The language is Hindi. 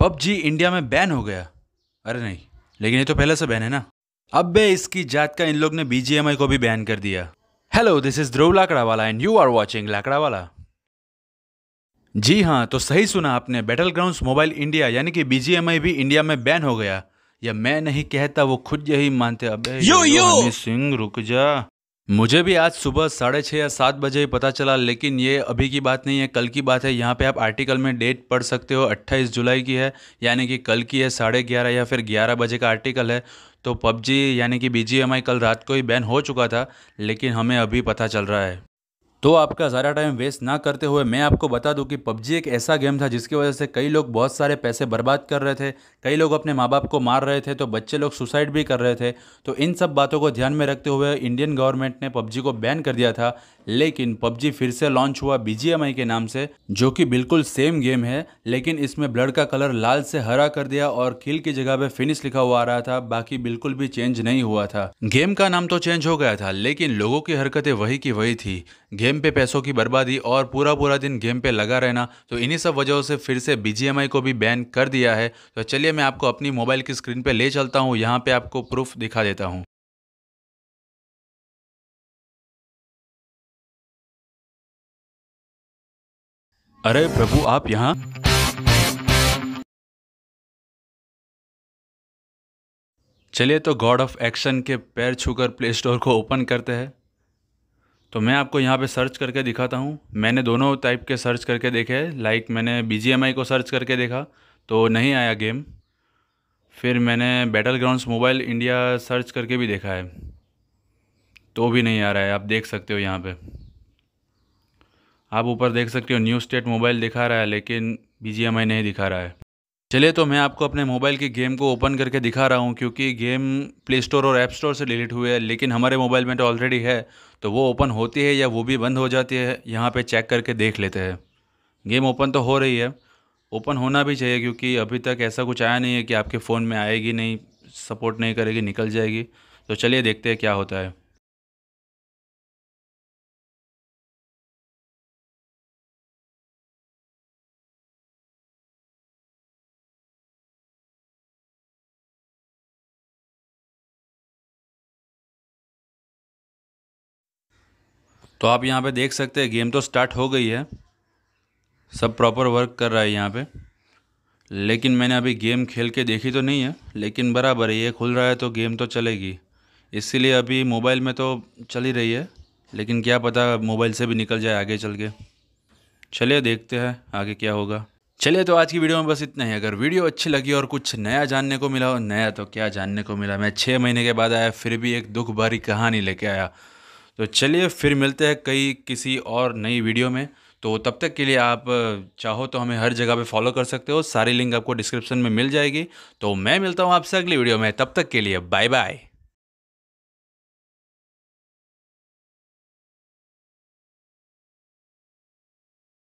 पबजी इंडिया में बैन हो गया अरे नहीं लेकिन ये तो पहले से बैन है ना अब बे इसकी जात का इन लोग ने बीजीएमआई को भी बैन कर दिया hello this is Dhruv Lakdawala and you are watching Lakdawala जी हाँ तो सही सुना आपने बैटल ग्राउंड मोबाइल इंडिया यानी कि बीजीएमआई भी इंडिया में बैन हो गया या मैं नहीं कहता वो खुद यही मानते अबे यो यो, यो। सिंह रुक जा मुझे भी आज सुबह साढ़े छः या सात बजे ही पता चला लेकिन ये अभी की बात नहीं है कल की बात है यहाँ पे आप आर्टिकल में डेट पढ़ सकते हो 28 जुलाई की है यानी कि कल की है साढ़े ग्यारह या फिर ग्यारह बजे का आर्टिकल है तो पबजी यानी कि बी कल रात को ही बैन हो चुका था लेकिन हमें अभी पता चल रहा है तो आपका ज़्यादा टाइम वेस्ट ना करते हुए मैं आपको बता दूं कि पबजी एक ऐसा गेम था जिसकी वजह से कई लोग बहुत सारे पैसे बर्बाद कर रहे थे कई लोग अपने माँ बाप को मार रहे थे तो बच्चे लोग सुसाइड भी कर रहे थे तो इन सब बातों को ध्यान में रखते हुए इंडियन गवर्नमेंट ने पबजी को बैन कर दिया था लेकिन पबजी फिर से लॉन्च हुआ बी के नाम से जो कि बिल्कुल सेम गेम है लेकिन इसमें ब्लड का कलर लाल से हरा कर दिया और खिल की जगह पर फिनिश लिखा हुआ आ रहा था बाकी बिल्कुल भी चेंज नहीं हुआ था गेम का नाम तो चेंज हो गया था लेकिन लोगों की हरकतें वही की वही थी गेम पे पैसों की बर्बादी और पूरा पूरा दिन गेम पे लगा रहना तो इन्हीं सब वजहों से फिर से बी को भी बैन कर दिया है तो चलिए मैं आपको अपनी मोबाइल की स्क्रीन पे ले चलता हूँ यहाँ पे आपको प्रूफ दिखा देता हूँ अरे प्रभु आप यहाँ चलिए तो गॉड ऑफ एक्शन के पैर छूकर प्ले स्टोर को ओपन करते हैं तो मैं आपको यहाँ पे सर्च करके दिखाता हूँ मैंने दोनों टाइप के सर्च करके देखे लाइक मैंने बी को सर्च करके देखा तो नहीं आया गेम फिर मैंने battleground mobile India search करके भी देखा है तो भी नहीं आ रहा है आप देख सकते हो यहाँ पे आप ऊपर देख सकते हो न्यू स्टेट मोबाइल दिखा रहा है लेकिन बी नहीं दिखा रहा है चलिए तो मैं आपको अपने मोबाइल के गेम को ओपन करके दिखा रहा हूँ क्योंकि गेम प्ले स्टोर और ऐप स्टोर से डिलीट हुए हैं लेकिन हमारे मोबाइल में तो ऑलरेडी है तो वो ओपन होती है या वो भी बंद हो जाती है यहाँ पे चेक करके देख लेते हैं गेम ओपन तो हो रही है ओपन होना भी चाहिए क्योंकि अभी तक ऐसा कुछ आया नहीं है कि आपके फ़ोन में आएगी नहीं सपोर्ट नहीं करेगी निकल जाएगी तो चलिए देखते हैं क्या होता है तो आप यहाँ पे देख सकते हैं गेम तो स्टार्ट हो गई है सब प्रॉपर वर्क कर रहा है यहाँ पे लेकिन मैंने अभी गेम खेल के देखी तो नहीं है लेकिन बराबर है ये खुल रहा है तो गेम तो चलेगी इसीलिए अभी मोबाइल में तो चल ही रही है लेकिन क्या पता मोबाइल से भी निकल जाए आगे चल के चलिए देखते हैं आगे क्या होगा चलिए तो आज की वीडियो में बस इतना ही अगर वीडियो अच्छी लगी और कुछ नया जानने को मिला और नया तो क्या जानने को मिला मैं छः महीने के बाद आया फिर भी एक दुख भरी कहानी लेके आया तो चलिए फिर मिलते हैं कई किसी और नई वीडियो में तो तब तक के लिए आप चाहो तो हमें हर जगह पे फॉलो कर सकते हो सारी लिंक आपको डिस्क्रिप्शन में मिल जाएगी तो मैं मिलता हूँ आपसे अगली वीडियो में तब तक के लिए बाय बाय